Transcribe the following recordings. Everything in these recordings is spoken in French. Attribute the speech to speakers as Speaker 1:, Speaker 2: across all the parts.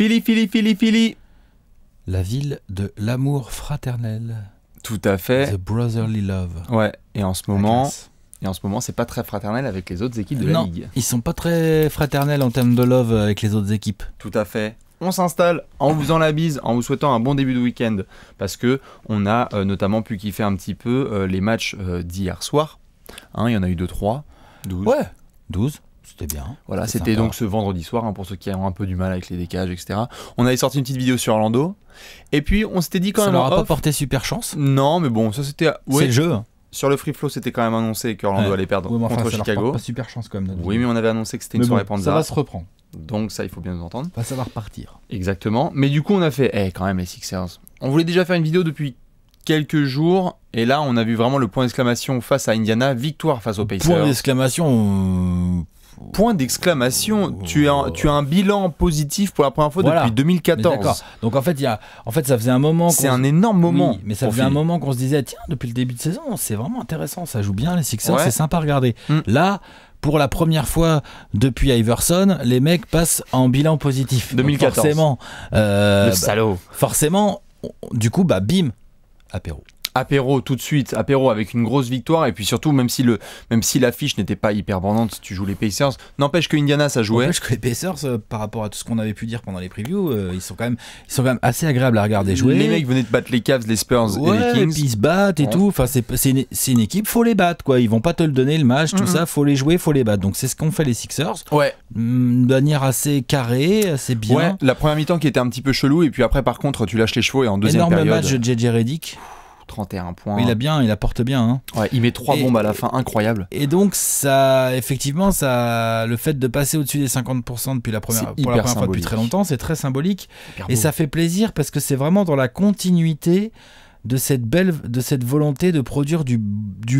Speaker 1: Philly, Philly, Philly, Philly. La ville de l'amour fraternel. Tout à fait. The brotherly love.
Speaker 2: Ouais. Et en ce moment, et en ce moment, c'est pas très fraternel avec les autres équipes de la ligue. Ils sont pas très fraternels en termes de love avec les autres équipes. Tout à fait on s'installe en vous en la bise, en vous souhaitant un bon début de week-end, parce que on a euh, notamment pu kiffer un petit peu euh, les matchs euh, d'hier soir. Hein, il y en a eu deux 3 12. Ouais, 12. C'était bien. Voilà, c'était donc ce vendredi soir, hein, pour ceux qui ont un peu du mal avec les décages, etc. On avait sorti une petite vidéo sur Orlando. Et puis, on s'était dit quand même. Ça n'aura pas porté super chance. Non, mais bon, ça c'était. C'est le jeu. Hein. Sur le free flow, c'était quand même annoncé qu'Orlando allait perdre contre ça Chicago. pas super chance quand même. Oui, mais on avait annoncé que c'était une soirée Panza. Ça va se reprendre. Donc ça, il faut bien nous entendre. Pas savoir partir. Exactement. Mais du coup, on a fait, eh, quand même, les Sixers. On voulait déjà faire une vidéo depuis quelques jours. Et là, on a vu vraiment le point d'exclamation face à Indiana, victoire face aux Pacers. Point d'exclamation euh, Point d'exclamation. Tu, as, un bilan positif pour la première fois depuis 2014. Donc en fait, y a, en fait, ça faisait un
Speaker 1: moment. C'est un énorme moment. mais ça faisait un moment qu'on se disait tiens, depuis le début de saison, c'est vraiment intéressant. Ça joue bien les Sixers, c'est sympa à regarder. Mm. Là pour la première fois depuis Iverson, les mecs passent en bilan positif. 2014. forcément.
Speaker 2: Euh, le salaud. Bah, forcément, du coup, bah, bim, apéro apéro tout de suite, apéro avec une grosse victoire et puis surtout même si le même si l'affiche n'était pas hyper vendante tu joues les Pacers, n'empêche que Indiana ça jouait. N'empêche que les
Speaker 1: Pacers euh, par rapport à tout ce qu'on avait pu dire pendant les previews, euh, ils sont quand même ils sont quand même assez agréables à regarder jouer. Les mecs
Speaker 2: venaient de battre les Cavs, les Spurs et les Kings. Et ils se battent et tout,
Speaker 1: enfin c'est une, une, équipe, faut les battre quoi, ils vont pas te le donner le match, tout ça, faut les jouer, faut les battre. Donc c'est ce qu'ont fait les Sixers. Ouais. Mm, de manière assez carrée, assez bien. Ouais,
Speaker 2: la première mi-temps qui était un petit peu chelou et puis après par contre, tu lâches les chevaux et en deuxième Énorme match de JJ Redick il a bien,
Speaker 1: il apporte bien. Hein. il met trois bombes à
Speaker 2: la fin, incroyable.
Speaker 1: Et donc ça, effectivement, ça, le fait de passer au-dessus des 50% depuis la première, fois depuis très longtemps, c'est très symbolique. Et ça fait plaisir parce que c'est vraiment dans la continuité de cette belle, de cette volonté de produire du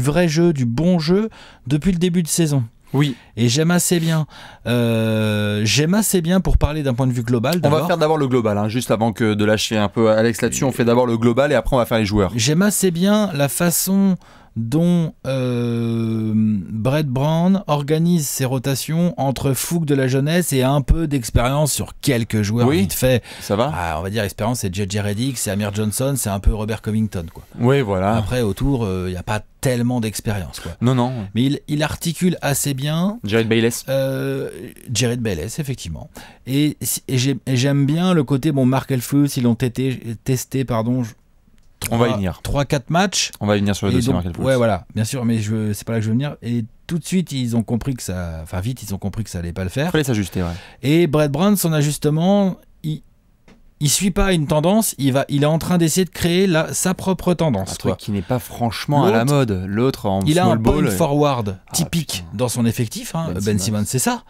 Speaker 1: vrai jeu, du bon jeu depuis le début de saison. Oui. Et j'aime assez bien. Euh, j'aime assez bien pour parler d'un point de vue global. On va
Speaker 2: faire d'abord le global, hein, juste avant que de lâcher un peu Alex là-dessus. On euh, fait d'abord le global et après on va faire les joueurs.
Speaker 1: J'aime assez bien la façon dont euh, Brett Brown organise ses rotations entre fougue de la jeunesse et un peu d'expérience sur quelques joueurs oui, vite fait. Ça va ah, On va dire expérience, c'est Jared Reddick, c'est Amir Johnson, c'est un peu Robert Covington. Quoi. Oui, voilà. Après, autour, euh, il n'y a pas tellement d'expérience. Non, non. Mais il, articule assez bien. Jared Bayless. Euh, Jared Bayless, effectivement. Et, j'aime bien le côté, bon, Mark Elfus, ils l'ont testé, pardon, on va y venir. 3-4 matchs. On va y venir sur le dossier Ouais, voilà, bien sûr, mais je, c'est pas là que je veux venir. Et tout de suite, ils ont compris que ça. Enfin, vite, ils ont compris que ça allait pas le faire. Il fallait s'ajuster, ouais. Et Brett Brown, son ajustement, il, il suit pas une tendance, il, va, il est en train d'essayer de créer sa propre tendance. Un truc qui
Speaker 2: n'est pas franchement à la mode. L'autre en Il a un ball euh,
Speaker 1: forward ah, typique dans son effectif. Hein. Ben, ben Simmons, c'est ça.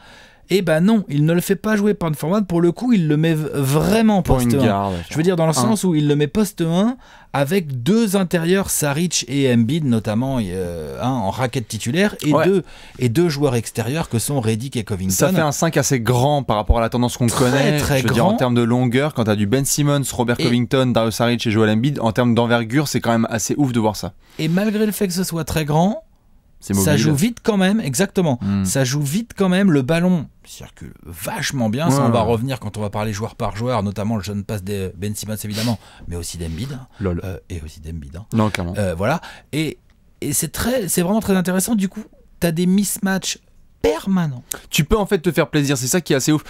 Speaker 1: Et eh ben non, il ne le fait pas jouer point format, Pour le coup, il le met vraiment poste 1. je veux dire, dans le sens où il le met poste 1 avec deux intérieurs, Saric et Embiid notamment, euh, un en raquette titulaire et, deux, et deux joueurs extérieurs que sont Reddick et Covington. Ça fait un
Speaker 2: 5 assez grand par rapport à la tendance qu'on connaît. Très je grand. dire, en termes de longueur, quand tu as du Ben Simmons, Robert Covington, Dario Saric et Joel Embiid, en termes d'envergure, c'est quand même assez ouf de voir ça.
Speaker 1: Et malgré le fait que ce soit très grand, ça joue vite quand même, exactement. Hmm. Ça joue vite quand même. Le ballon circule vachement bien. ça, on va revenir quand on va parler joueur par joueur, notamment le jeune passe de Ben Simmons évidemment, mais aussi d'Embiid. Hein. lol euh, et aussi des hein. euh, voilà. Et, c'est très, c'est vraiment très intéressant. Du coup, tu as des mismatchs permanents
Speaker 2: Tu peux en fait te faire plaisir, c'est ça qui est assez ouf.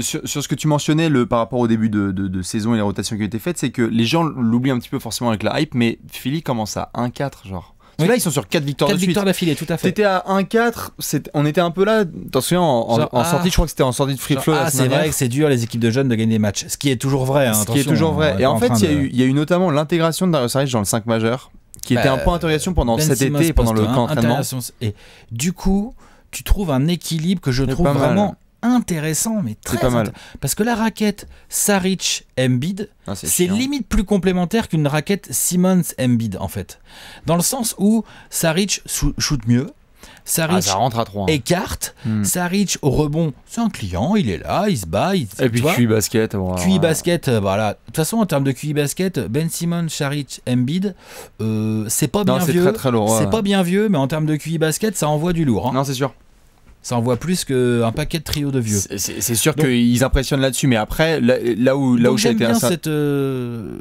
Speaker 2: sur, ce que tu mentionnais le, par rapport au début de, saison et les rotations qui ont été faites c'est que les gens l'oublient un petit peu forcément avec la hype, mais Philly commence à 1-4, genre. Parce là, ils sont sur 4 victoires 4 victoires d'affilée, tout à fait. T'étais à 1-4, on était un peu là, t'en en, ah. sortie, je crois que c'était en sortie de free flow. Ah, c'est vrai que c'est dur, les équipes de jeunes, de gagner des matchs. Ce qui est toujours vrai. Hein, ce qui est toujours vrai. Et en, fait, il y, a eu notamment l'intégration de Dario Harris dans le 5 majeur, qui était un bah, point d'interrogation pendant ben cet été et pendant le hein, camp d'entraînement.
Speaker 1: Et du coup, tu trouves un équilibre que je trouve vraiment intéressant, mais très mal. Parce que la raquette Sarich Embiid, c'est limite plus complémentaire qu'une raquette Simmons Embiid en fait. Dans le sens où Sarich shoot mieux, Sarich ah, à hein. écarte, Sarich hmm. Saric au rebond, c'est un client, il est là, il se bat. Et puis QI basket. Voilà. basket, euh, voilà. De toute façon, en termes de QI basket, Ben Simon, Sarich, Embiid, euh, c'est pas bien vieux. C'est pas bien vieux, mais en termes de QI basket, ça envoie du lourd. Hein. Non, c'est sûr ça envoie plus qu'un paquet de trio de vieux.
Speaker 2: C'est sûr qu'ils impressionnent là-dessus, mais après, là, où, là où j'ai été bien
Speaker 1: euh,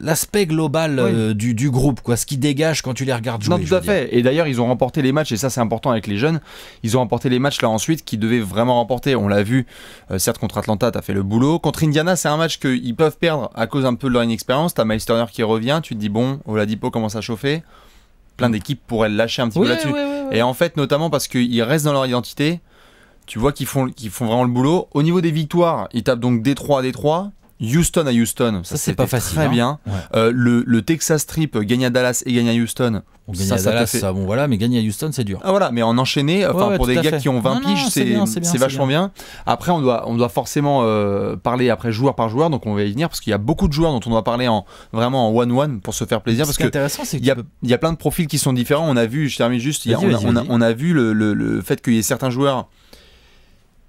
Speaker 2: l'aspect global euh, du, groupe, quoi, ce qui dégage quand tu les regardes jouer. Non, tout à fait. Et d'ailleurs, ils ont remporté les matchs, et ça, c'est important avec les jeunes. Ils ont remporté les matchs là ensuite qui devaient vraiment remporter. On l'a vu, euh, certes, contre Atlanta, t'as fait le boulot. Contre Indiana, c'est un match qu'ils peuvent perdre à cause un peu de leur inexpérience. T'as Miles Turner qui revient, tu te dis, bon, Oladipo commence à chauffer plein d'équipes pourraient lâcher un petit peu là-dessus. Et en fait, notamment parce qu'ils restent dans leur identité, tu vois qu'ils font, qu'ils font vraiment le boulot. Au niveau des victoires, ils tapent donc D3 à D3. Houston à Houston, ça, c'est pas facile. Très hein. bien. Euh, le, le, Texas trip gagne à Dallas et gagne à Houston. On gagne à Dallas, ça, bon voilà, mais gagne à Houston, c'est dur. Ah voilà, mais en enchaîner, enfin pour des gars qui ont 20 non, piges, c'est vachement bien. Après, on doit, on doit forcément euh, parler après joueur par joueur, donc on va y venir parce qu'il y a beaucoup de joueurs dont on doit parler en vraiment en one-one pour se faire plaisir. parce que intéressant, c'est qu'il y, a, il y a plein de profils qui sont différents. On a vu, je termine juste, on, a, on, a, vu le, le, le fait qu'il y ait certains joueurs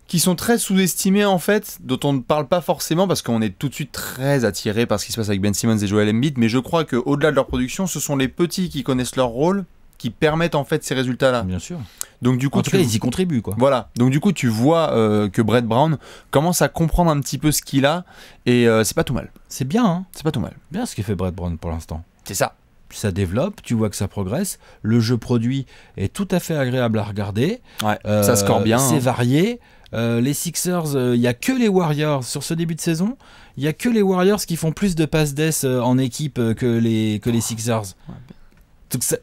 Speaker 2: qui sont très sous-estimés en fait, dont on ne parle pas forcément parce qu'on est tout de suite très attiré par ce qui se passe avec Ben Simmons et Joel Embiid, mais je crois que au-delà de leur production, ce sont les petits qui connaissent leur rôle qui permettent en fait ces résultats-là. Bien sûr. Donc du coup, en tout cas, ils y contribuent quoi. Voilà. Donc du coup, tu vois euh, que Brett Brown commence à comprendre un petit peu ce qu'il a et euh, c'est pas tout mal. C'est bien. Hein c'est pas tout mal. Bien ce qui fait Brett Brown pour l'instant. C'est ça. Ça développe, tu vois que ça progresse. Le jeu
Speaker 1: produit est tout à fait agréable à regarder. Ouais, euh, ça score bien. C'est hein. varié. Euh, les Sixers, il euh, y n'y a que les Warriors sur ce début de saison. Il n'y a que les Warriors qui font plus de passes d'ess euh, en équipe que, les, que les Sixers.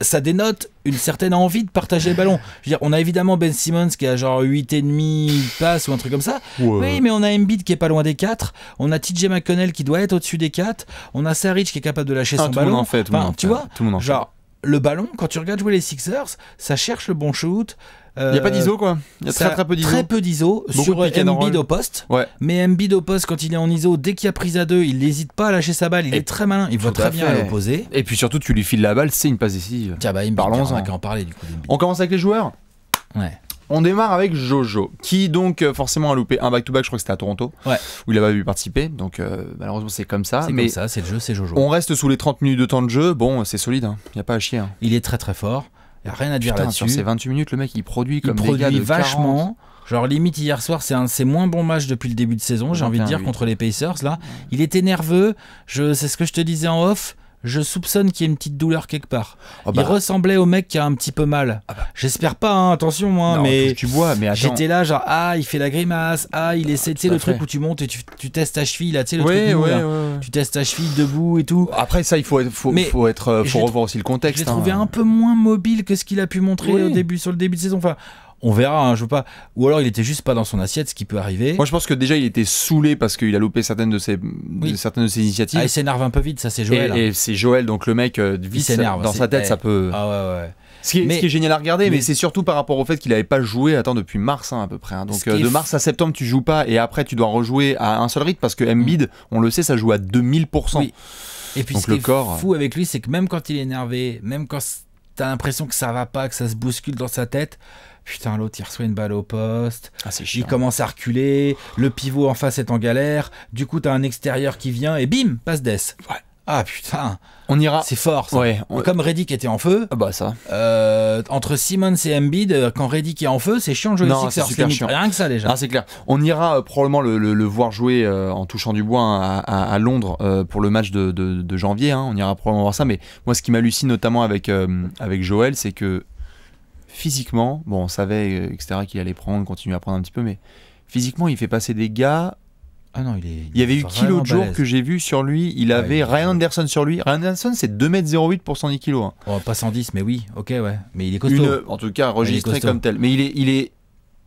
Speaker 1: ça, dénote une certaine envie de partager le ballon. Je on a évidemment Ben Simmons qui a genre 8,5 passes ou un truc comme ça. Oui, mais on a Embiid qui est pas loin des 4. On a TJ McConnell qui doit être au-dessus des 4. On a Saric qui est capable de lâcher ah, son ballon. Monde en fait, tout le monde tu en fait. vois, le ballon, quand tu regardes jouer les Sixers, ça cherche le bon shoot. Il n'y a pas euh, d'ISO quoi. Il y a très très peu d'ISO. Très peu d'ISO sur euh, Embiid au poste. Mais Embiid au poste, quand il est en ISO, dès qu'il a prise à deux, il n'hésite pas à lâcher sa balle. Il est
Speaker 2: très malin. Il voit très bien à l'opposé. Et puis surtout, tu lui files la balle, c'est une passe ici. Tiens, bah, Parlons-en. On, en parler, du coup, On commence avec les joueurs Ouais. On démarre avec Jojo, qui donc euh, forcément a loupé un back-to-back, je crois que c'était à Toronto, où il n'a pas pu participer, donc euh, malheureusement c'est comme ça. C'est ça, c'est le jeu, c'est Jojo. On reste sous les 30 minutes de temps de jeu, bon c'est solide, il hein. y n'y a pas à chier. Hein. Il est très très fort, il n'y a rien à dire là-dessus. Sur ces 28 minutes, le mec il produit comme il des gars de vachement. Genre limite hier soir, c'est un
Speaker 1: c'est moins bon match depuis le début de saison, j'ai envie de dire, contre les Pacers là. Il était nerveux, c'est ce que je te disais en off je soupçonne qu'il y ait une petite douleur quelque part. Oh bah. Il ressemblait au mec qui a un petit peu mal. Ah bah. J'espère pas, hein, attention, moi, hein, mais tu
Speaker 2: vois mais j'étais
Speaker 1: là genre ah il fait la grimace, ah il ah, essaie, tu sais le truc où tu montes et tu, tu testes ta cheville là, tu sais le truc tu testes ta cheville debout et tout. Après ça il faut être, faut, être, euh, revoir aussi le contexte. J'ai l'ai trouvé hein. un peu moins mobile que ce qu'il a pu montrer au début sur le début de saison. Enfin
Speaker 2: on verra, je hein, je veux pas. Ou alors il était juste pas dans son assiette, ce qui peut arriver. Moi je pense que déjà il était saoulé parce qu'il a loupé certaines de ses, certaines de ses initiatives. Ah, il s'énerve un peu vite, ça c'est Joël. Et, hein. c'est Joël, donc le mec, euh, vite, dans sa tête, ça peut. Ah, ce qui, est, mais, qui, est, génial à regarder, mais, c'est surtout par rapport au fait qu'il n'avait pas joué, attends, depuis mars hein, à peu près. Donc euh, de mars à septembre, tu joues pas et après tu dois rejouer à un seul rythme parce que Embiid, mm. on le sait, ça joue à 2000%.
Speaker 1: Et puis ce le qui corps... fou avec lui, c'est que même quand il est énervé, même quand tu as l'impression que ça va pas, que ça se bouscule dans sa tête, Putain, l'autre, il reçoit une balle au poste. Ah, il commence à reculer. Le pivot en face est en galère. Du coup, t'as un extérieur qui vient et bim, passe des. Ah putain, on ira. C'est fort. Ça. Comme Reddick était en feu. Ah bah ça. Euh, entre Simmons et Embiid, euh, quand Reddick est en feu, c'est chiant de jouer non, les Sixers. Chiant. Rien que ça
Speaker 2: déjà. Ah c'est clair. On ira euh, probablement le, voir jouer en touchant du bois hein, à, Londres pour le match de, janvier. Hein. On ira probablement voir ça. Mais moi, ce qui m'hallucine notamment avec avec Joël, c'est que physiquement, bon, on savait, euh, qu'il allait prendre, continuer à prendre un petit peu, mais physiquement, il fait passer des gars. Ah non, il, est, il, y avait eu Kilo l'autre jour que j'ai vu sur lui, il ah, avait Ryan Anderson sur lui. Ryan Anderson, c'est 2m08 pour 110 kg. Hein. Oh, pas 110, mais oui, ok, ouais. Mais il est costaud. en tout cas, enregistré comme tel. Mais il est, il est,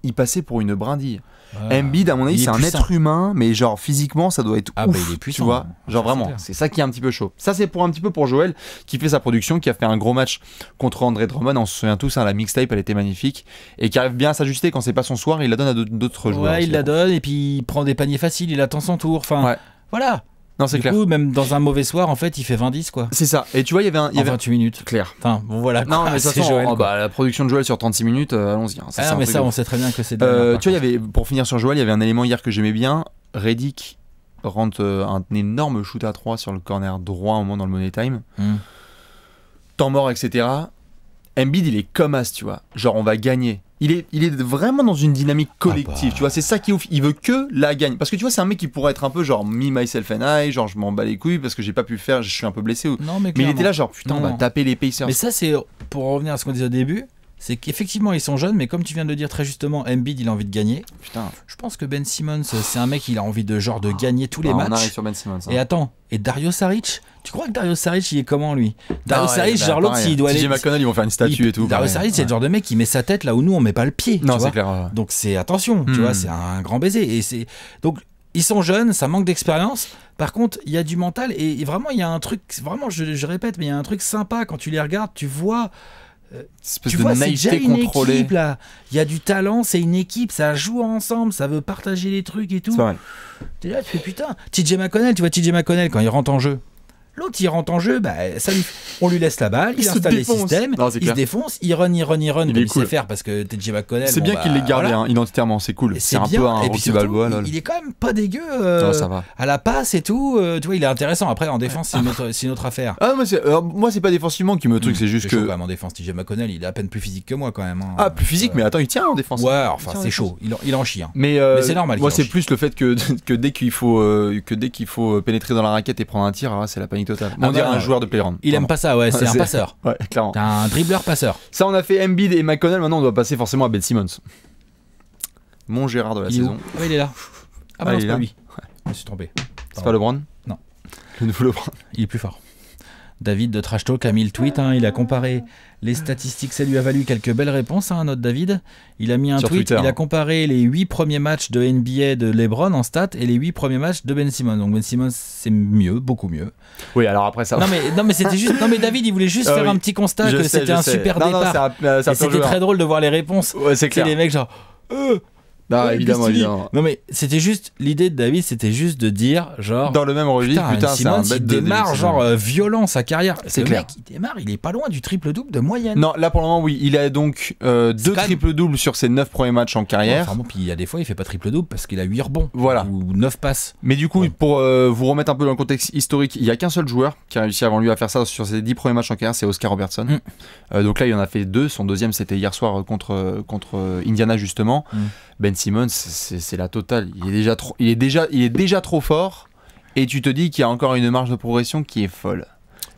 Speaker 2: il passait pour une brindille mb à mon avis, c'est un être humain, mais genre physiquement, ça doit être ah bah, ouf. tu vois, hein. genre vraiment, c'est ça qui est un petit peu chaud. Ça, c'est pour un petit peu pour Joël qui fait sa production, qui a fait un gros match contre André Drummond. On se souvient tous, hein, la mixtape, elle était magnifique et qui arrive bien à s'ajuster quand c'est pas son soir. Il la donne à d'autres joueurs. Ouais, il la hein.
Speaker 1: donne et puis il prend des paniers faciles, il attend son tour. Enfin, voilà. Non, c'est clair. Du coup, même dans un mauvais soir, en fait, il fait 20-10, quoi.
Speaker 2: C'est ça. Et tu vois, il y avait un. Il y avait... 28 minutes. Clair. Enfin, bon, voilà. Non, mais c'est Joël. Oh, bah, la production de Joël sur 36 minutes, euh, allons-y. Hein. Ah, mais ça, on sait très bien que c'est. Euh, tu vois, y avait, pour finir sur Joël, il y avait un élément hier que j'aimais bien. Reddick rentre euh, un énorme shoot à 3 sur le corner droit au moment dans le Money Time. Hmm. Temps mort, etc. Embiid, il est comme as, tu vois. Genre, on va gagner il est, il est vraiment dans une dynamique ah collective. Bah. Tu vois, c'est ça qui est ouf. Il veut que la gagne. Parce que tu vois, c'est un mec qui pourrait être un peu genre me, myself and I, genre je m'en bats les couilles parce que j'ai pas pu faire, je suis un peu blessé. Ou... Non, mais, il était là, genre putain, on va taper les Pacers. Mais ça,
Speaker 1: c'est pour revenir à ce qu'on disait au début c'est qu'effectivement ils sont jeunes, mais comme tu viens de dire très justement, Embiid il a envie de gagner. Je pense que Ben Simmons, c'est un mec il a envie de genre de gagner tous les bah, matchs. On arrive sur Ben Simmons. Hein. Et attends, et Dario Saric, tu crois que Dario Saric il est comment lui Dario Saric, bah, genre l'autre s'il doit aller. McConnell
Speaker 2: ils vont faire une statue et tout. Dario Saric c'est le
Speaker 1: genre de mec qui met sa tête là où nous on met pas le pied. Non c'est clair. Donc c'est attention, tu hmm. vois, c'est un grand baiser et c'est donc ils sont jeunes, ça manque d'expérience. Par contre, il y a du mental et, vraiment il y a un truc, vraiment je, je répète, mais il y a un truc sympa quand tu les regardes, tu vois euh, espèce tu de vois, c'est déjà une Équipe, là. Il y a du talent, c'est une équipe, ça joue ensemble, ça veut partager les trucs et tout. T'es là, tu fais putain. TJ McConnell, tu vois TJ McConnell quand il rentre en jeu, L'autre, il rentre en jeu, bah, ça lui... on lui laisse la balle, il, installe les systèmes, il se défonce, il run, il run, il run, il sait faire parce que TJ McConnell. C'est bien qu'il les bah, garde.
Speaker 2: identitairement, c'est cool. C'est un peu un et il, est quand même pas dégueu euh, ça va. à
Speaker 1: la passe et tout. Euh, tu vois, il est intéressant. Après, en défense, c'est une, autre, affaire.
Speaker 2: Ah, moi, c'est, moi, pas défensivement qui me truc, mmh. c'est juste que. quand même, en défense, TJ McConnell, il est à peine plus physique que moi quand même. Hein. Ah, plus physique, euh, mais attends, il tient en défense. Ouais, enfin, c'est chaud. Il en chie. Hein. Mais c'est normal. Moi, c'est plus le fait que dès qu'il faut pénétrer dans la raquette et prendre un tir, hein, c'est la panique ah on dirait bah, un joueur de playground. Il aime pas ça, ouais, c'est un passeur. Ouais, clairement. un dribbler passeur. Ça, on a fait Embiid et McConnell. Maintenant, on doit passer forcément à Ben Simmons. Mon Gérard de la saison. Ah il est là. Ah, bah ah, c'est pas lui. Je me suis trompé. C'est pas LeBron Non. Le nouveau LeBron.
Speaker 1: Il est plus fort. David de Trash Talk a mis le tweet, hein. il a comparé les statistiques, ça lui a valu quelques belles réponses, un hein, autre David. Il a mis un tweet, il a hein. comparé les 8 premiers matchs de NBA de LeBron en stats et les 8 premiers matchs de Ben Simmons. Donc Ben Simmons, c'est mieux, beaucoup mieux. Oui, alors après ça. Non, mais, non, mais c'était juste. Non, mais David, il voulait juste ah faire un petit constat que c'était un super départ départ. Euh, c'était très drôle de voir les réponses. Ouais, c'est clair. les mecs, genre. Euh, bah, non, évidemment, Non, mais c'était juste, l'idée de David, c'était juste de dire, genre. Dans le même registre, putain, c'est un il démarre, genre, euh,
Speaker 2: violent sa carrière. C'est clair. Mec,
Speaker 1: il démarre, il est pas loin du triple-double de moyenne. Non,
Speaker 2: là, pour le moment, oui. Il a donc euh, deux triple doubles sur ses neuf premiers matchs en carrière. puis il y a des fois, il fait pas triple-double parce qu'il a huit rebonds. Voilà. Ou neuf passes. Mais du coup, pour euh, vous remettre un peu dans le contexte historique, il y a qu'un seul joueur qui a réussi avant lui à faire ça sur ses 10 premiers matchs en carrière, c'est Oscar Robertson. Mm. donc là, il en a fait deux. Son deuxième, c'était hier soir contre, contre Indiana, justement. Mm. Ben Simon c'est la totale. Il est, déjà trop, il, est déjà, il est déjà trop fort et tu te dis qu'il y a encore une marge de progression qui est folle.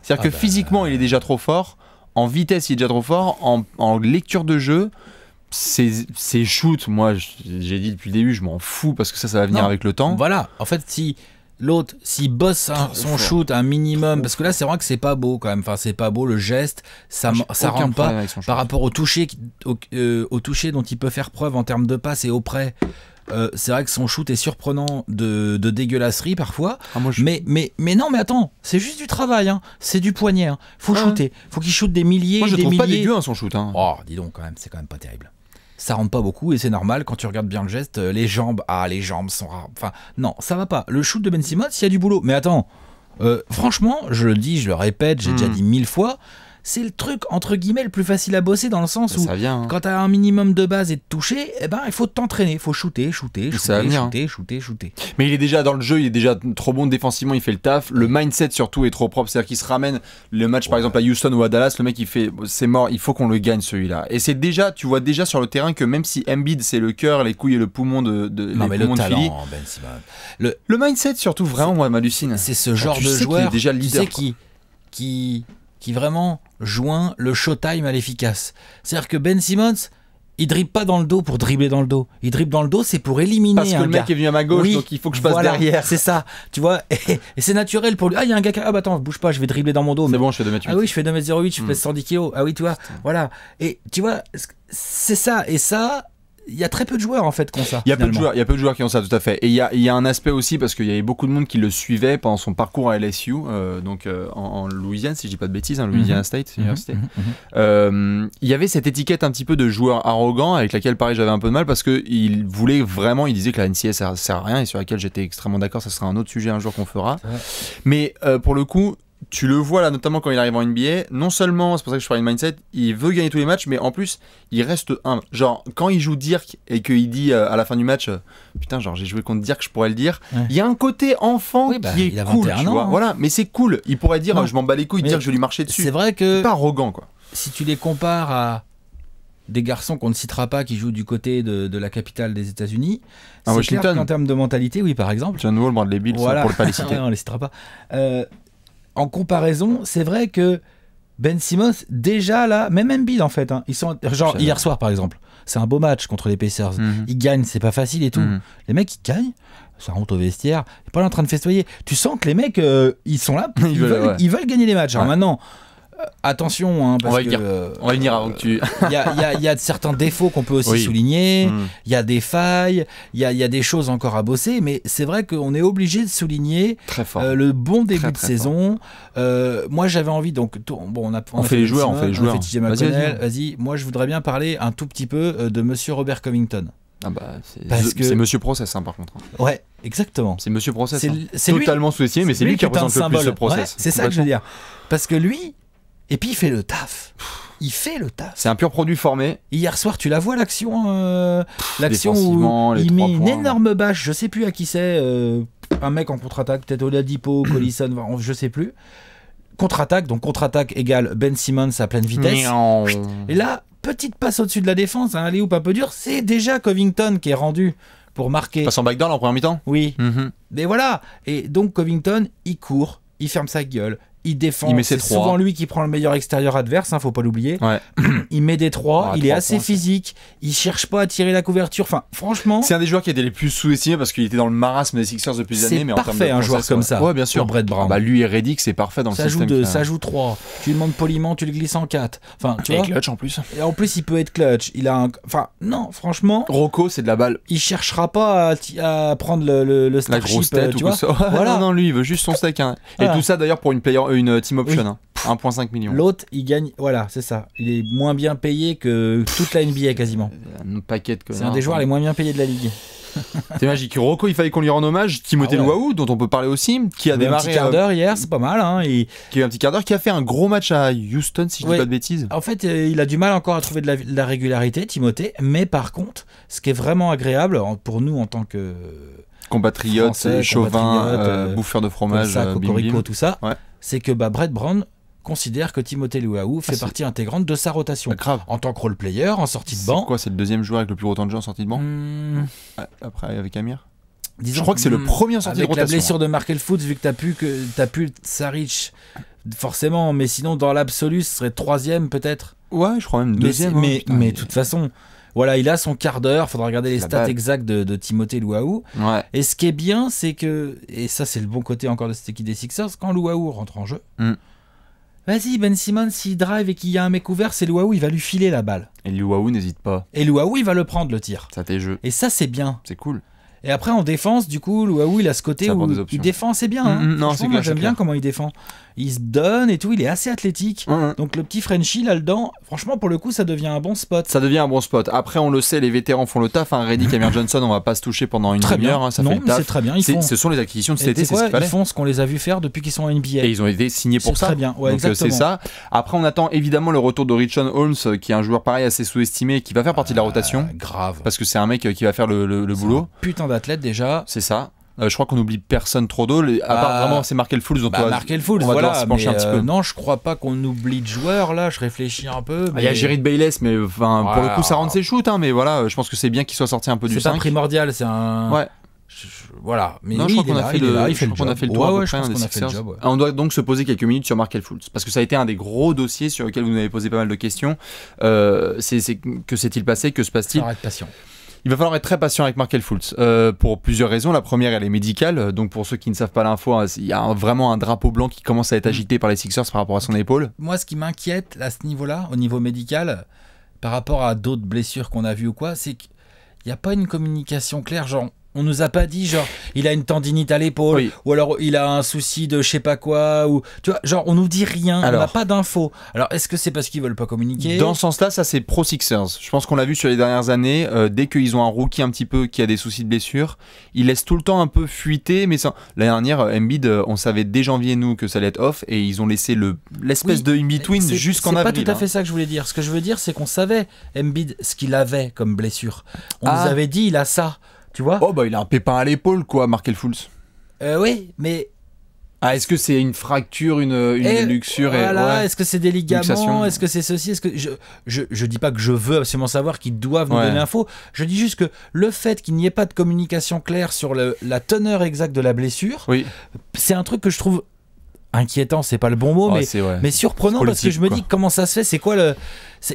Speaker 2: C'est-à-dire ah que bah, physiquement, il est déjà trop fort. En vitesse, il est déjà trop fort. En, lecture de jeu, ses shoots, moi, j'ai dit depuis le début, je m'en fous parce que ça, ça va venir avec le temps.
Speaker 1: Voilà. En fait, si l'autre, s'il bosse son shoot un minimum, parce que là, c'est vrai que c'est pas beau quand même. Enfin, c'est pas beau le geste, ça, ça rentre pas par rapport au toucher, euh, au, toucher dont il peut faire preuve en termes de passe et au euh, c'est vrai que son shoot est surprenant de, dégueulasserie parfois. Ah, mais, mais, mais non, mais attends, c'est juste du travail, hein. c'est du poignet. Hein. Faut ah, shooter, faut qu'il shoote des milliers. Moi, je trouve pas dégueu hein, son shoot. Oh, dis donc, quand même, c'est quand même pas terrible ça rentre pas beaucoup et c'est normal quand tu regardes bien le geste, euh, les jambes, ah les jambes sont rares. Enfin, non, ça va pas. Le shoot de Ben Simmons, il y a du boulot. Mais attends, euh, franchement, je le dis, je le répète, j'ai déjà hmm. dit mille fois, c'est le truc entre guillemets le plus facile à bosser dans le sens où hein. quand tu quand un minimum de base et de toucher, eh ben il faut t'entraîner, il faut shooter, shooter, hein. shooter, shooter, shooter,
Speaker 2: Mais il est déjà dans le jeu, il est déjà trop bon défensivement, il fait le taf. Le mindset surtout est trop propre, c'est-à-dire qu'il se ramène le match par exemple à Houston ou à Dallas, le mec il fait c'est mort, il faut qu'on le gagne celui-là. Et c'est déjà, tu vois déjà sur le terrain que même si Embiid c'est le cœur, les couilles et le poumon de, non, mais le talent, ben, le... le, mindset surtout vraiment moi m'hallucine. C'est ce genre de joueur, est déjà leader, qui
Speaker 1: qui qui vraiment joint le showtime à l'efficace. C'est-à-dire que Ben Simmons, il dribble pas dans le dos pour dribbler dans le dos. Il dribble dans le dos, c'est pour éliminer Parce que le mec est venu à ma gauche, donc il faut que je passe derrière. C'est ça, tu vois. Et, c'est naturel pour lui. Ah, il y a un gars qui. Ah, bah attends, bouge pas, je vais dribbler dans mon dos. C'est bon, je fais 2 m Ah oui, je fais 2m08, je hmm. pèse 110 kg. Ah oui, tu vois. Voilà. Et tu vois, c'est ça. Et ça, il y a très peu de joueurs en fait qui ont ça. Il y a peu de joueurs, il y
Speaker 2: a peu de joueurs qui ont ça tout à fait. Et il y a, il y a un aspect aussi parce qu'il y avait beaucoup de monde qui le suivait pendant son parcours à LSU, euh, donc euh, en, Louisiane si je dis pas de bêtises, hein, Louisiana mhm. State University. Mhm. Mhm. Euh, il y avait cette étiquette un petit peu de joueur arrogant avec laquelle pareil j'avais un peu de mal parce que il voulait vraiment, il disait que la NCA ça sert à rien et sur laquelle j'étais extrêmement d'accord. Ça sera un autre sujet un jour qu'on fera. Mais pour le coup tu le vois là, notamment quand il arrive en NBA, non seulement, c'est pour ça que je parle une mindset, il veut gagner tous les matchs, mais en plus, il reste un Genre, quand il joue Dirk et qu'il dit euh, à la fin du match, euh, putain, genre, j'ai joué contre Dirk, je pourrais le dire, il y a un côté enfant bah, qui est cool, tu vois. Hein. Voilà, mais c'est cool. Il pourrait dire, euh, je m'en bats les couilles, dire que je vais lui marcher dessus. C'est vrai que. pas arrogant, quoi.
Speaker 1: Si tu les compares à des garçons qu'on ne citera pas qui jouent du côté de, la capitale des États-Unis. Ah, c'est
Speaker 2: termes de mentalité, oui, par exemple. John Wall, Bradley Bill, voilà. pour ne pas les on les
Speaker 1: citera pas en comparaison, c'est vrai que Ben Simmons, déjà là, même Embiid en fait, hein. ils sont genre hier soir par exemple, c'est un beau match contre les Pacers, mhm. ils gagnent, c'est pas facile et tout. Mhm. Les mecs ils gagnent, ça rentre au vestiaire, ils sont pas là en train de festoyer. Tu sens que les mecs euh, ils sont là, ils, veulent, gagner les matchs. Alors maintenant, attention, hein, on va que,
Speaker 2: venir. avant que tu. Euh,
Speaker 1: il y, y, a certains défauts qu'on peut aussi souligner. Hmm. Il y a des failles. Il y, a, des choses encore à bosser. Mais c'est vrai qu'on est obligé de souligner euh, le bon début de saison. Euh, moi, j'avais envie. Donc, bon, on, a, fait, les joueurs, on fait les joueurs. Vas-y, moi, je voudrais bien parler un tout petit peu de Monsieur Robert Covington. Ah bah, c'est Monsieur
Speaker 2: Process, hein, par contre. Hein. Ouais, exactement. C'est Monsieur Process. C'est totalement sous mais c'est lui, qui représente le plus le process. c'est ça que je veux dire.
Speaker 1: Parce que lui, et puis il fait le taf. Il fait le taf. C'est un pur produit formé. Hier soir, tu la vois l'action, euh, l'action où il met une énorme bâche. Je sais plus à qui c'est. Euh, un mec en contre-attaque, peut-être Oladipo, Collison, je sais plus. Contre-attaque, donc contre-attaque égale Ben Simmons à pleine vitesse. Et là, petite passe au-dessus de la défense, un allez un peu dur, c'est déjà Covington qui est rendu pour marquer. Passe en backdoor en première mi-temps Oui. Mhm. Mais voilà Et donc Covington, il court, il ferme sa gueule, il défend. C'est souvent lui qui prend le meilleur extérieur adverse, hein, faut pas l'oublier. il met des 3, ah, il est assez physique, il cherche pas à tirer la couverture. Enfin, franchement.
Speaker 2: C'est un des joueurs qui été les plus sous-estimés parce qu'il était dans le marasme des Sixers depuis des années. mais parfait, un joueur comme ça. Ouais, bien sûr. Brett Brown. Bah, lui et Reddick, c'est parfait dans ça le système. Joue deux, ça joue
Speaker 1: 3. Tu lui demandes poliment, tu le glisses en 4. Enfin, tu et clutch en plus. Et en plus, il peut être clutch. Il a un... Enfin, non, franchement. Rocco, c'est de la balle. Il cherchera pas à, prendre le, le, La grosse tête ou vois. Voilà. Non,
Speaker 2: non, lui, il veut juste son steak. Hein. Et tout ça d'ailleurs pour une player une euh, team option. 1,5 hein. million.
Speaker 1: L'autre, il gagne. Voilà, c'est ça. Il est moins bien payé
Speaker 2: que toute la NBA quasiment. Un paquet de C'est un des joueurs hein. les moins bien payés de la ligue. c'est magique. Rocco, il fallait qu'on lui rende hommage. Timothée ah dont on peut parler aussi, qui a démarré. Un petit quart d'heure hier, c'est pas mal. Hein, qui a eu un petit quart d'heure, qui a fait un gros match à Houston, si je ne dis pas de bêtises. En fait, euh, il a du mal encore à trouver
Speaker 1: de la, régularité, Timothée. Mais par contre, ce qui est vraiment agréable pour nous en tant que.
Speaker 2: Compatriotes, chauvins, euh, bouffeurs de fromage, ça, tout
Speaker 1: ça. Ouais c'est que bah, Brett Brown considère que Timothée Luaou fait ah, partie intégrante de sa rotation. Ah, grave. en tant que
Speaker 2: role-player, en sortie de banc. C'est quoi, c'est le deuxième joueur avec le plus gros temps de jeu en sortie de banc hmm. euh, Après, avec Amir Je crois que c'est le hmm, premier en sortie de rotation. Avec la blessure
Speaker 1: de Markel Foods, vu que t'as pu, que, as pu Saric, forcément, mais sinon, dans l'absolu, ce serait troisième peut-être. Ouais, je crois même deuxième. Mais, hein, de mais, mais, toute façon, voilà, il a son quart d'heure. Faudra regarder les stats exactes de, Timothée Louaou. Et ce qui est bien, c'est que, et ça, c'est le bon côté encore de cette équipe des Sixers, quand Louaou rentre en jeu, mm. vas-y, Ben Simon, s'il drive et qu'il y a un mec ouvert, c'est Louaou, il va lui filer la balle. Et Louaou n'hésite pas. Et Louaou, il va le prendre le tir. Ça, t'est jeu. Et ça, c'est bien. C'est cool. Et après en défense, du coup, Louaou il a ce côté où il défend, c'est bien. Mm, mm, hein. non, c'est j'aime bien comment il défend il se donne et tout, il est assez athlétique. Hum, hum. Donc le petit Frenchie là-dedans, franchement pour le coup ça devient un
Speaker 2: bon spot. Ça devient un bon spot. Après on le sait, les vétérans font le taf. Un hein. Cameron Johnson, on va pas se toucher pendant une demi-heure. ça fait c'est très bien. Ce sont les acquisitions de cet été, Ils font ce
Speaker 1: qu'on les a vu faire depuis qu'ils sont en NBA. Et ils ont
Speaker 2: été signés pour ça. Très bien. Donc euh, c'est ça. Après on attend évidemment le retour de Richon Holmes, euh, qui est un joueur pareil assez sous-estimé, qui va faire partie de la ah, rotation. grave. Parce que c'est un mec euh, qui va faire le, le boulot. Putain d'athlète déjà. C'est ça. Euh, je crois qu'on oublie personne trop d'eau, à part bah, vraiment c'est Markel Fools. Bah, Markel Fools, voilà, pencher un petit euh, peu. non,
Speaker 1: je crois pas qu'on oublie de joueurs là, je réfléchis un peu. Ah, il y a Jared
Speaker 2: Bayless, mais enfin, pour le coup ça rentre ses shoots, hein, mais voilà, je pense que c'est bien qu'il soit sorti un peu du C'est un
Speaker 1: primordial, c'est un. Ouais.
Speaker 2: voilà. Mais non, je crois qu'on a, fait le, hein, on, a fait le job, on doit donc se poser quelques minutes sur Markel Fultz parce que ça a été un des gros dossiers sur lequel vous nous avez posé pas mal de questions. Euh, c'est que s'est-il passé Que se passe-t-il patient. Il va falloir être très patient avec Markel Fultz euh, pour plusieurs raisons. La première, elle est médicale. Donc pour ceux qui ne savent pas l'info, hein, il y a vraiment un drapeau blanc qui commence à être agité par les Sixers par rapport à son épaule.
Speaker 1: Moi, ce qui m'inquiète à ce niveau-là, au niveau médical, par rapport à d'autres blessures qu'on a vues ou quoi, c'est qu'il n'y a pas une communication claire. Genre, on nous a pas dit genre il a une tendinite à l'épaule ou alors il a un souci de je sais pas quoi ou tu vois genre on nous dit rien, alors, on n'a pas d'infos. Alors est-ce que c'est parce qu'ils veulent pas communiquer Dans ce
Speaker 2: sens-là, ça c'est pro Sixers. Je pense qu'on l'a vu sur les dernières années, euh, dès qu'ils ont un rookie un petit peu qui a des soucis de blessure, ils laissent tout le temps un peu fuiter mais ça l'année dernière euh, Embiid euh, on savait dès janvier nous que ça allait être off et ils ont laissé le l'espèce de in between jusqu'en avril. C'est pas tout à fait hein.
Speaker 1: ça que je voulais dire. Ce que je veux dire c'est qu'on savait Embiid ce qu'il avait comme blessure. On ah. nous avait dit il a ça. Tu vois Oh, bah, il a un pépin
Speaker 2: à l'épaule, quoi, Markel Fools.
Speaker 1: Euh, oui, mais
Speaker 2: ah, est-ce que c'est une fracture, une, une et luxure voilà, Est-ce que c'est des ligaments Est-ce
Speaker 1: que c'est ceci Est-ce que je, je, dis pas que je veux absolument savoir qu'ils doivent nous donner l'info. Je dis juste que le fait qu'il n'y ait pas de communication claire sur la teneur exacte de la blessure, oui. c'est un truc que je trouve inquiétant, c'est pas le bon mot, mais, mais surprenant parce que je me dis comment ça se fait, c'est quoi le.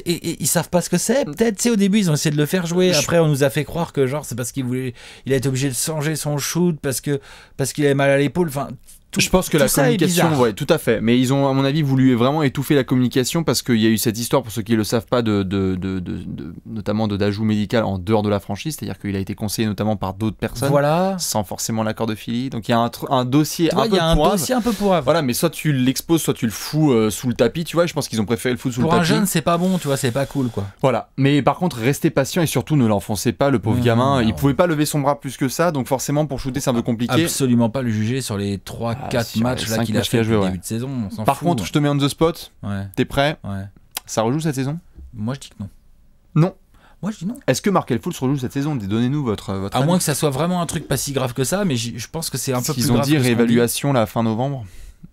Speaker 1: ils savent pas ce que c'est, peut-être. Tu au début, ils ont essayé de le faire jouer. Après, on nous a fait croire que, genre, c'est parce qu'il voulait. Il a été obligé de changer son shoot parce que parce qu'il avait mal à l'épaule. Enfin, je
Speaker 2: pense que la communication, ouais, tout à fait. Mais ils ont, à mon avis, voulu vraiment étouffer la communication parce qu'il y a eu cette histoire, pour ceux qui ne le savent pas, de, de, de, de notamment d'ajout médical en dehors de la franchise, c'est-à-dire qu'il a été conseillé notamment par d'autres personnes, voilà. sans forcément l'accord de Philly. Donc il y a un, un dossier, un, peu y a un dossier un peu Voilà, mais soit tu l'exposes, soit tu le fous euh, sous le tapis, tu vois. Je pense qu'ils ont préféré le foutre sous le tapis. Pour un jeune, c'est
Speaker 1: pas bon, tu vois, c'est pas cool, quoi.
Speaker 2: Voilà. Mais par contre, restez patient et surtout ne l'enfoncez pas, le pauvre mmh, gamin. il Il pouvait pas lever son bras plus que ça, donc forcément pour shooter, c'est un peu compliqué. Absolument pas le juger sur les trois 4 ah, matchs là qu'il a fait début de saison. Par contre, hein. je te mets on the spot. Ouais. T'es prêt ouais. Ça rejoue cette saison Moi, je dis que non. Non. Moi, je dis non. Est-ce que Markel Fultz rejoue cette saison Donnez-nous votre, votre. À moins que ça soit vraiment un truc
Speaker 1: pas si grave que ça, mais je pense que c'est un peu plus. Ils ont dit réévaluation
Speaker 2: la fin novembre.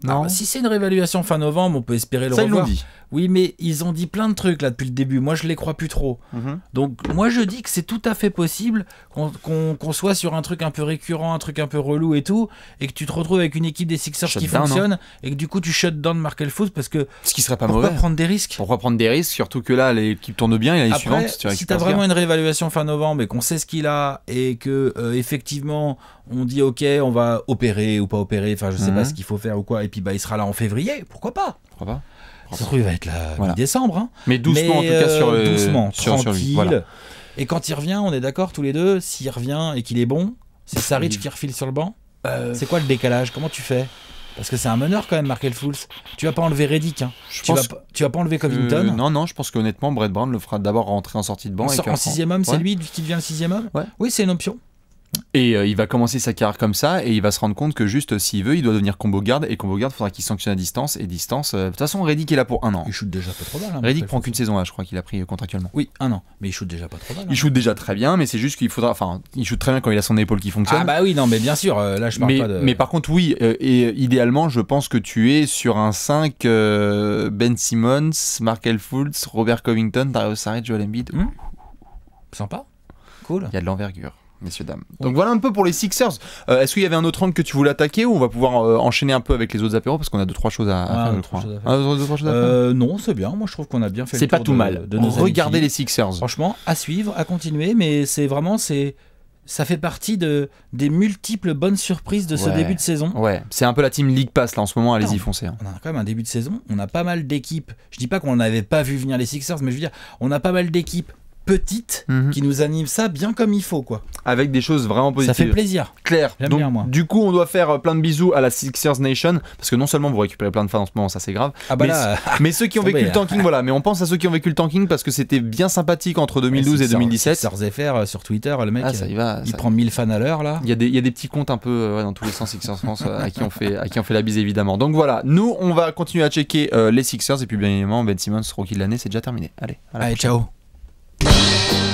Speaker 1: Ah, non. Bah, si c'est une réévaluation fin novembre, on peut espérer le ça, revoir. dit. Oui, mais ils ont dit plein de trucs là depuis le début. Moi, je les crois plus trop. Mhm. Donc, moi, je dis que c'est tout à fait possible qu'on soit sur un truc un peu récurrent, un truc un peu relou et tout, et que tu te retrouves avec une équipe des Sixers qui hein. fonctionne, et que du coup, tu shut down Markel Foot parce que. Ce qui serait pas mauvais. Pourquoi prendre des
Speaker 2: risques Pourquoi prendre des risques Surtout que là, l'équipe tourne bien, a une suivante. Tu si t'as vraiment une
Speaker 1: réévaluation fin novembre et qu'on sait ce qu'il a et que euh, effectivement on dit ok, on va opérer ou pas opérer, enfin je sais pas mhm. ce qu'il faut faire ou quoi, et puis bah il sera là en février, pourquoi pas Pourquoi pas ça va être là mi-décembre. Hein. Mais doucement, en tout cas, sur, euh, Et quand il revient, on est d'accord tous les deux, s'il revient et qu'il est bon, c'est Saric qui refile sur le banc euh. C'est quoi le décalage Comment tu fais parce que c'est un meneur quand même, Markel Fools. Tu vas pas enlever Reddick. Hein. Tu, vas, pas, enlever euh, Covington. non,
Speaker 2: non, je pense qu'honnêtement, Brett Brown le fera d'abord rentrer en sortie de banc. En, sixième homme, c'est lui
Speaker 1: qui devient le sixième homme Oui, c'est une option.
Speaker 2: Et euh, il va commencer sa carrière comme ça, et il va se rendre compte que juste euh, s'il veut, il doit devenir combo garde, et combo garde, faudra qu'il sanctionne à distance, et distance. Euh, de toute façon, Reddick est là pour un an. Il shoot déjà pas trop mal. Hein, Reddick prend qu'une saison, là, hein, je crois qu'il a pris contractuellement. Oui, un an. Mais il shoot déjà pas trop mal. Il hein. shoot déjà très bien, mais c'est juste qu'il faudra. Enfin, il shoot très bien quand il a son épaule qui fonctionne. Ah bah
Speaker 1: oui, non, mais bien sûr, là je parle mais, de. Mais
Speaker 2: par contre, oui, et idéalement, je pense que tu es sur un 5 Ben Simmons, Markel Fultz, Robert Covington, Dario Saric, Joel Embiid. Hmm. Sympa. Cool. Il y a de l'envergure messieurs, dames. Donc voilà un peu pour les Sixers. Euh, est-ce qu'il y avait un autre angle que tu voulais attaquer ou on va pouvoir euh, enchaîner un peu avec les autres apéros parce qu'on a deux trois choses à, faire, non,
Speaker 1: c'est bien. Moi, je trouve qu'on a bien fait. C'est pas tout mal. De regarder les Sixers. Franchement, à suivre, à continuer, mais c'est vraiment c'est ça fait partie de, des multiples bonnes surprises de ce début de saison.
Speaker 2: Ouais, c'est un peu la team League Pass là en ce moment, allez-y, foncer. Hein. On a
Speaker 1: quand même un début de saison, on a pas mal d'équipes. Je dis pas qu'on n'avait pas vu venir les Sixers, mais je veux dire, on a pas mal d'équipes petite mhm. qui nous anime ça bien comme il faut quoi.
Speaker 2: Avec des choses vraiment positives. Ça fait plaisir. Clair. Du coup, on doit faire euh, plein de bisous à la Sixers Nation parce que non seulement vous récupérez plein de fans en ce moment, ça c'est grave. Ah bah mais, ceux qui ont vécu le tanking, voilà. Mais on pense à ceux qui ont vécu le tanking parce que c'était bien sympathique entre 2012 eh, et 2017. Sixers FR euh, sur Twitter, le mec, ah, il prend 1000 fans à l'heure là. Il y, a des, petits comptes un peu euh, dans tous les sens Sixers France à qui on fait à qui on fait la bise évidemment. Donc voilà, nous on va continuer à checker les Sixers et puis bien évidemment Ben Simmons rookie de l'année, c'est déjà terminé. Allez. Allez, ciao. Thank you.